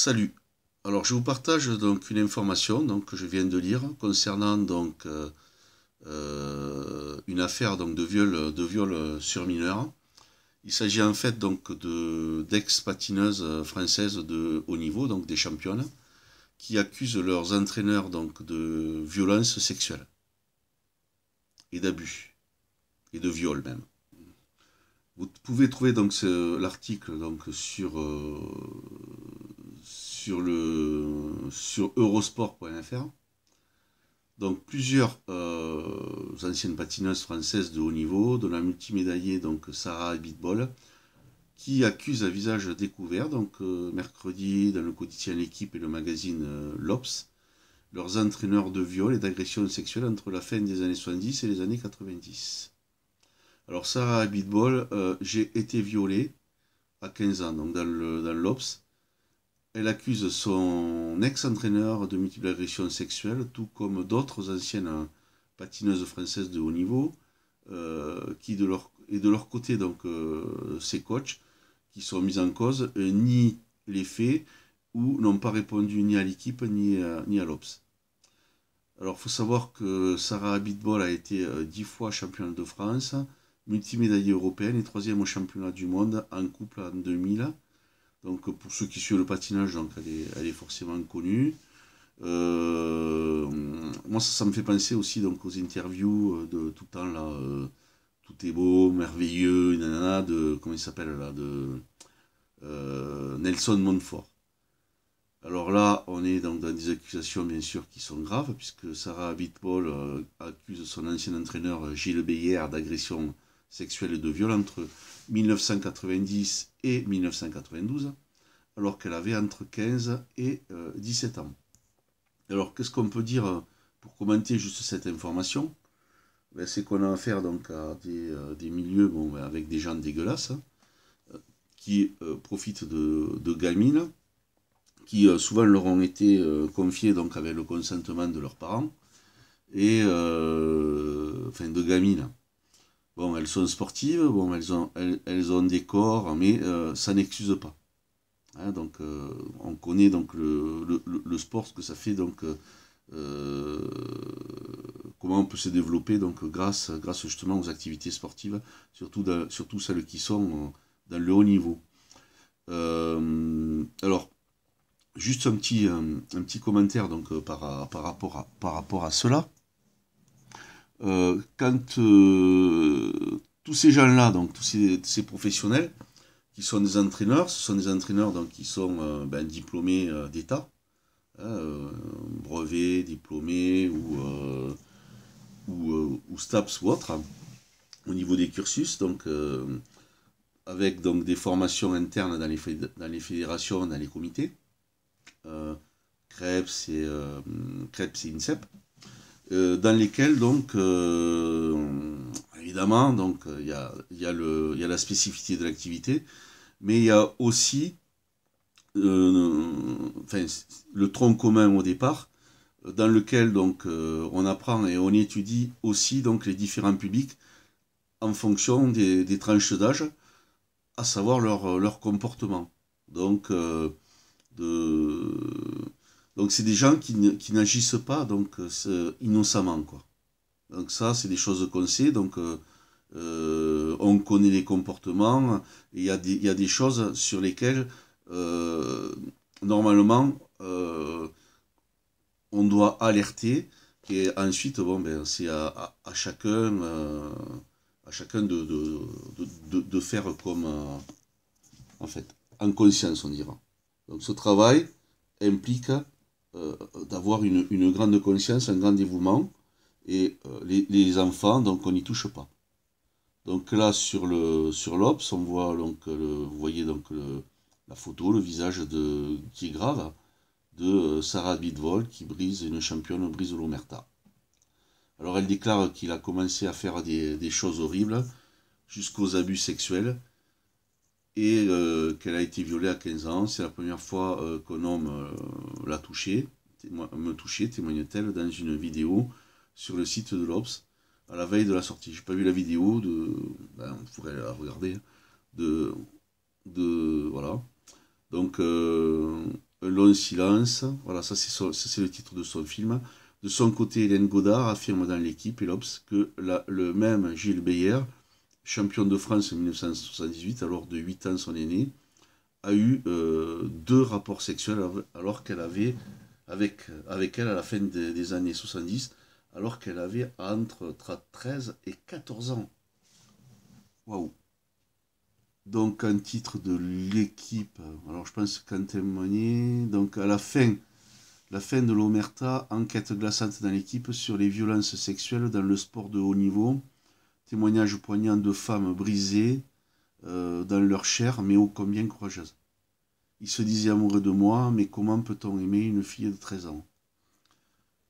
Salut. Alors je vous partage donc une information donc, que je viens de lire concernant donc euh, euh, une affaire donc, de viol de viol sur mineur. Il s'agit en fait donc de d'ex patineuses françaises de haut niveau donc des championnes qui accusent leurs entraîneurs donc de violence sexuelle et d'abus et de viol même. Vous pouvez trouver donc l'article donc sur euh, sur, le, sur eurosport.fr. Donc plusieurs euh, anciennes patineuses françaises de haut niveau, dont la multimédaillée donc Sarah Abitbol qui accuse à visage découvert, donc euh, mercredi dans le quotidien L'équipe et le magazine l'ops euh, L'Obs, leurs entraîneurs de viol et d'agression sexuelle entre la fin des années 70 et les années 90. Alors Sarah Abitbol, j'ai été violée à 15 ans, donc dans l'Obs, elle accuse son ex-entraîneur de multiples agressions sexuelles, tout comme d'autres anciennes patineuses françaises de haut niveau, euh, qui de leur, et de leur côté, donc, euh, coachs qui sont mis en cause nient euh, ni les faits ou n'ont pas répondu ni à l'équipe ni, à, ni à l'Obs. Alors, il faut savoir que Sarah Abitbol a été dix fois championne de France, multimédaillée européenne et troisième au championnat du monde en couple en 2000. Donc pour ceux qui suivent le patinage, donc, elle, est, forcément connue. Euh, moi, ça, me fait penser aussi donc, aux interviews euh, de tout le temps, là, euh, tout est beau, merveilleux, nanana, de, comment il s'appelle, là, de Nelson Monfort. Alors là, on est donc dans des accusations, bien sûr, qui sont graves, puisque Sarah Abitbol accuse son ancien entraîneur Gilles Beyer d'agression sexuelle et de viol entre 1990 et 1992, alors qu'elle avait entre 15 et 17 euh, ans. Alors, qu'est-ce qu'on peut dire euh, pour commenter juste cette information ben, C'est qu'on a affaire donc, à des, euh, milieux bon, ben, avec des gens dégueulasses qui profitent de, de, gamines qui souvent leur ont été confiées donc, avec le consentement de leurs parents, et, enfin de gamines elles sont sportives, bon, elles ont, elles, ont des corps, mais euh, ça n'excuse pas. Hein, donc, euh, on connaît donc le, sport, ce que ça fait, donc, euh, comment on peut se développer donc, grâce, grâce justement aux activités sportives, surtout, surtout celles qui sont dans le haut niveau. alors, juste un petit, petit commentaire donc, par, par, rapport à, par rapport à cela. Euh, quand euh, tous ces gens-là, donc tous ces, professionnels qui sont des entraîneurs, ce sont des entraîneurs donc, qui sont euh, ben, diplômés d'État, hein, brevets, diplômés ou, ou, STAPS ou autre, hein, au niveau des cursus, donc avec donc, des formations internes dans les, dans les fédérations, dans les comités. CREPS et, euh, et INSEP. Euh, dans lesquels, donc, euh, évidemment, donc, euh, il y a, la spécificité de l'activité, mais il y a aussi le tronc commun au départ, dans lequel donc on apprend et on étudie aussi donc les différents publics en fonction des, tranches d'âge, à savoir leur, comportement. Donc de, donc c'est des gens qui, n'agissent pas donc euh, euh, innocemment quoi. Donc ça c'est des choses qu'on sait donc euh, on connaît les comportements il y, a des, choses sur lesquelles normalement on doit alerter et ensuite bon ben c'est à, chacun à chacun de, de, de faire comme en fait en conscience on dira. Donc ce travail implique euh, d'avoir une, grande conscience, un grand dévouement. Et euh, les, enfants, donc on n'y touche pas. Donc là, sur le sur l'Obs, on voit donc vous voyez donc la photo, le visage de qui est grave de euh, Sarah Bidvol qui brise une championne brise l'Omerta. Alors elle déclare qu'il a commencé à faire des choses horribles jusqu'aux abus sexuels et euh, qu'elle a été violée à 15 ans. C'est la première fois euh, qu'un homme euh, l'a touchée, me touchait, témoigne-t-elle dans une vidéo sur le site de l'Obs à la veille de la sortie. J'ai pas vu la vidéo de, ben, on pourrait la regarder, de, de voilà. Donc un long silence. Voilà, ça c'est le titre de son film. De son côté, Hélène Godard affirme dans l'équipe et l'Obs que le même Gilles Beyer champion de France en 1978, alors de 8 ans son aîné, a eu euh, deux rapports sexuels alors qu'elle avait avec, avec elle à la fin des, années 70, alors qu'elle avait entre 13 et 14 ans. Waouh Donc un titre de l'équipe, alors je pense qu'en témoigner donc à la fin, la fin de l'Omerta, enquête glaçante dans l'équipe sur les violences sexuelles dans le sport de haut niveau, témoignage poignant de femmes brisées euh, dans leur chair, mais ô combien courageuses. Il se disait amoureux de moi, mais comment peut-on aimer une fille de 13 ans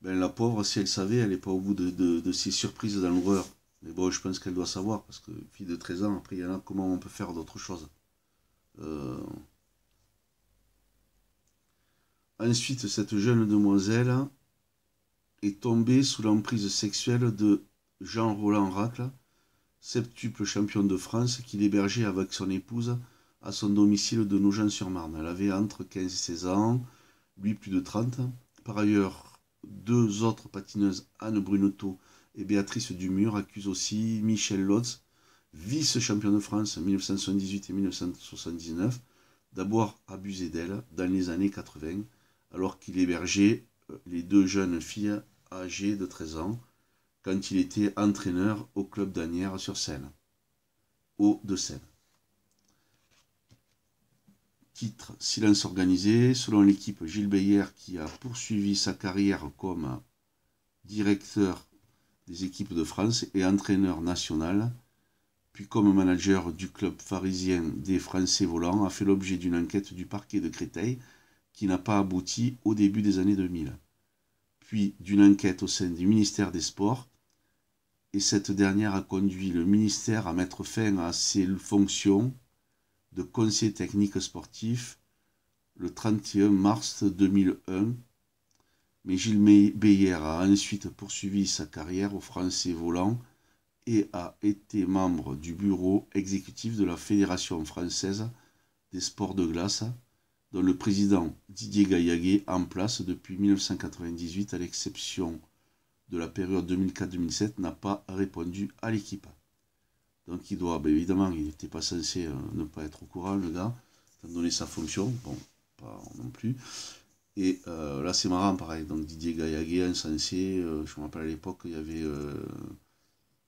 ben, La pauvre, si elle savait, elle n'est pas au bout de, ses surprises dans l'horreur. Mais bon, je pense qu'elle doit savoir, parce que fille de 13 ans, après, il y en a comment on peut faire d'autres choses. Euh. Ensuite, cette jeune demoiselle est tombée sous l'emprise sexuelle de Jean-Roland Racle, septuple champion de France, qu'il hébergeait avec son épouse à son domicile de Nogent-sur-Marne. Elle avait entre 15 et 16 ans, lui plus de 30. Par ailleurs, deux autres patineuses, Anne Brunotto et Béatrice Dumur, accusent aussi Michel Lotz, vice-champion de France 1978 et 1979, d'avoir abusé d'elle dans les années 80, alors qu'il hébergeait euh, les deux jeunes filles âgées de 13 ans quand il était entraîneur au club d'Anières sur Seine, au de Seine. Titre Silence organisé, selon l'équipe Gilles Beyer qui a poursuivi sa carrière comme directeur des équipes de France et entraîneur national, puis comme manager du club pharisien des Français volants, a fait l'objet d'une enquête du parquet de Créteil qui n'a pas abouti au début des années 2000, puis d'une enquête au sein du ministère des Sports et cette dernière a conduit le ministère à mettre fin à ses fonctions de conseiller technique sportif le 31 mars 2001, mais Gilles Beyer a ensuite poursuivi sa carrière au Français volant et a été membre du bureau exécutif de la Fédération française des sports de glace, dont le président Didier Gaillaguet en place depuis 1998 à l'exception de la période 2004-2007 n'a pas répondu à l'équipe. Donc il doit, ben, évidemment, il n'était pas censé euh, ne pas être au courant, le gars, étant donné sa fonction, bon, pas non plus. Et euh, là, c'est marrant, pareil, donc Didier Gaillaguet, insensé, euh, je me rappelle à l'époque, il y avait,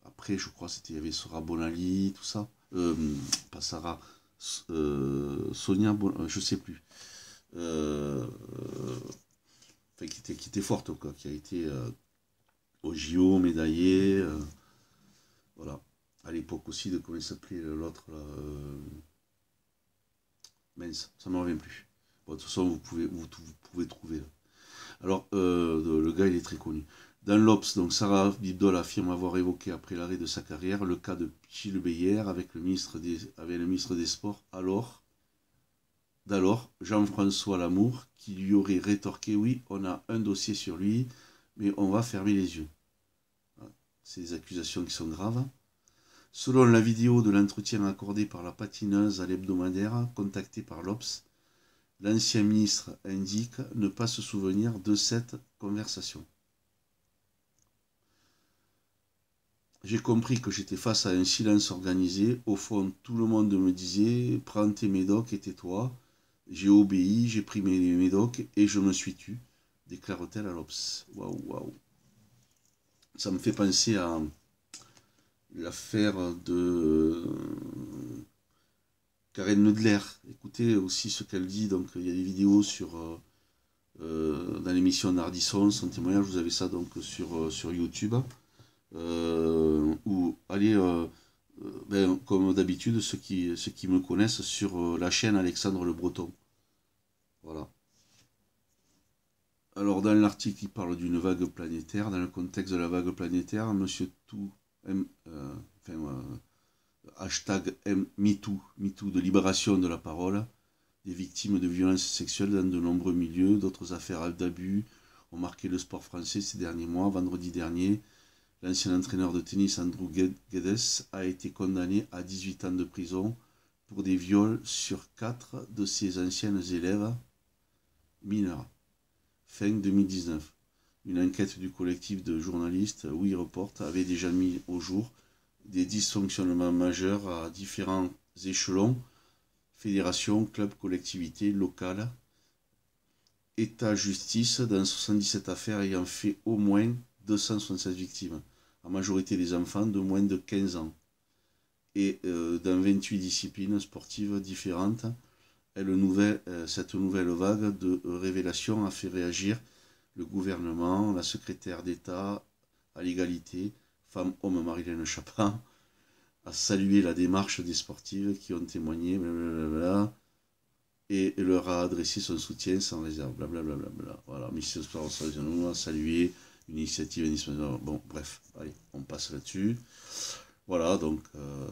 après, je crois, c'était, il y avait Sora Bonali, tout ça, pas Sarah, Sonia, bon, je sais plus, qui, était, qui était forte, quoi, qui a été au médaillé. Euh, voilà. À l'époque aussi de comment s'appelait l'autre euh, Mince, ça ne me revient plus. Bon, de toute façon, vous pouvez, vous, pouvez trouver. Alors, euh, le gars, il est très connu. Dans l'Obs, donc Sarah Bibdol affirme avoir évoqué après l'arrêt de sa carrière le cas de Gilles Beyer avec le ministre des, avec le ministre des Sports alors d'alors Jean-François Lamour qui lui aurait rétorqué oui on a un dossier sur lui mais on va fermer les yeux. C'est des accusations qui sont graves. Selon la vidéo de l'entretien accordé par la patineuse à l'hebdomadaire contactée par l'Obs, l'ancien ministre indique ne pas se souvenir de cette conversation. J'ai compris que j'étais face à un silence organisé. Au fond, tout le monde me disait Prends tes médocs et tais-toi. J'ai obéi, j'ai pris mes médocs et je me suis tué déclare-t-elle à l'Obs. Waouh, waouh. Ça me fait penser à l'affaire de euh, Karen Nudler. Écoutez aussi ce qu'elle dit. Donc, il y a des vidéos sur, euh, euh, dans l'émission Nardisson, son témoignage. Vous avez ça donc sur, sur YouTube. ou allez, ben, comme d'habitude, ceux qui, ceux qui me connaissent, sur la chaîne Alexandre Le Breton. Alors, dans l'article, qui parle d'une vague planétaire. Dans le contexte de la vague planétaire, Monsieur Tout, M, euh, enfin, euh, hashtag MeToo, MeToo de libération de la parole, des victimes de violences sexuelles dans de nombreux milieux, d'autres affaires d'abus ont marqué le sport français ces derniers mois. Vendredi dernier, l'ancien entraîneur de tennis Andrew Guedes a été condamné à 18 ans de prison pour des viols sur quatre de ses anciennes élèves mineurs fin 2019. Une enquête du collectif de journalistes Oui Report avait déjà mis au jour des dysfonctionnements majeurs à différents échelons fédérations, clubs, collectivités locales, État, justice, dans 77 affaires ayant fait au moins 276 victimes, la majorité des enfants de moins de 15 ans, et euh, dans 28 disciplines sportives différentes, euh, cette nouvelle vague de révélations a fait réagir le gouvernement, la secrétaire d'État à l'égalité, femme-homme Marilène Chapin, a salué la démarche des sportives qui ont témoigné, blablabla, et leur a adressé son soutien sans réserve, blablabla. Voilà, M. Sport a salué une initiative indispensable. Bon, bref, allez, on passe là-dessus. Voilà, donc... Euh,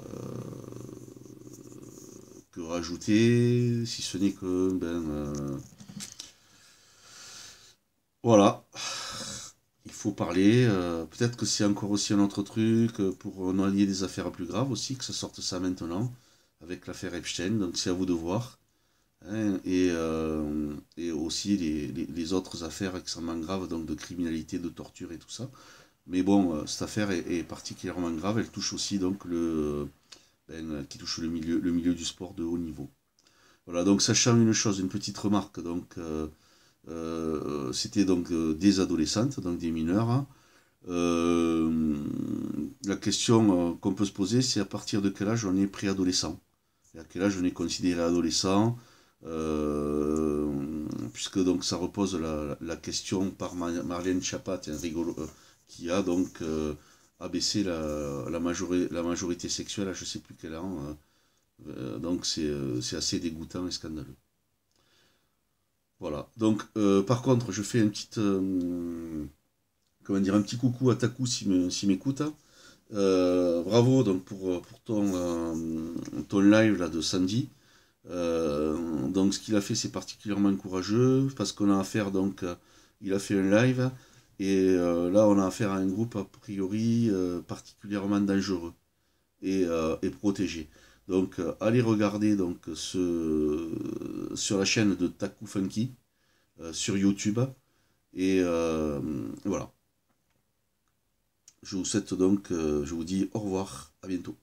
rajouter, si ce n'est que, ben, euh, voilà, il faut parler, euh, peut-être que c'est encore aussi un autre truc euh, pour en allier des affaires plus graves aussi, que ça sorte ça maintenant, avec l'affaire Epstein, donc c'est à vous de voir, hein, et, aussi les, les, autres affaires extrêmement graves, donc de criminalité, de torture et tout ça, mais bon, cette affaire est particulièrement grave, elle touche aussi donc le Hein, qui touche le milieu, le milieu du sport de haut niveau. Voilà, donc sachant une chose, une petite remarque, donc euh, euh, c'était donc euh, des adolescentes, donc des mineurs. Hein. la question qu'on peut se poser, c'est à partir de quel âge on est préadolescent et à quel âge on est considéré adolescent, puisque donc ça repose la, la question par Marlène Chapat, qui a donc abaisser la, la, majorité, la majorité sexuelle à je sais plus quel an. Euh, euh, donc euh, c'est assez dégoûtant et scandaleux. Voilà. Donc par contre, je fais un petit comment dire un petit coucou à Taku si m'écoute. Hein. bravo donc pour, pour ton, ton live là de samedi. donc ce qu'il a fait c'est particulièrement courageux parce qu'on a affaire donc il a fait un live et euh, là, on a affaire à un groupe a priori euh, particulièrement dangereux et, euh, et protégé. Donc, allez regarder donc, ce, sur la chaîne de Taku Funky sur YouTube. Et voilà. Je vous souhaite donc, je vous dis au revoir, à bientôt.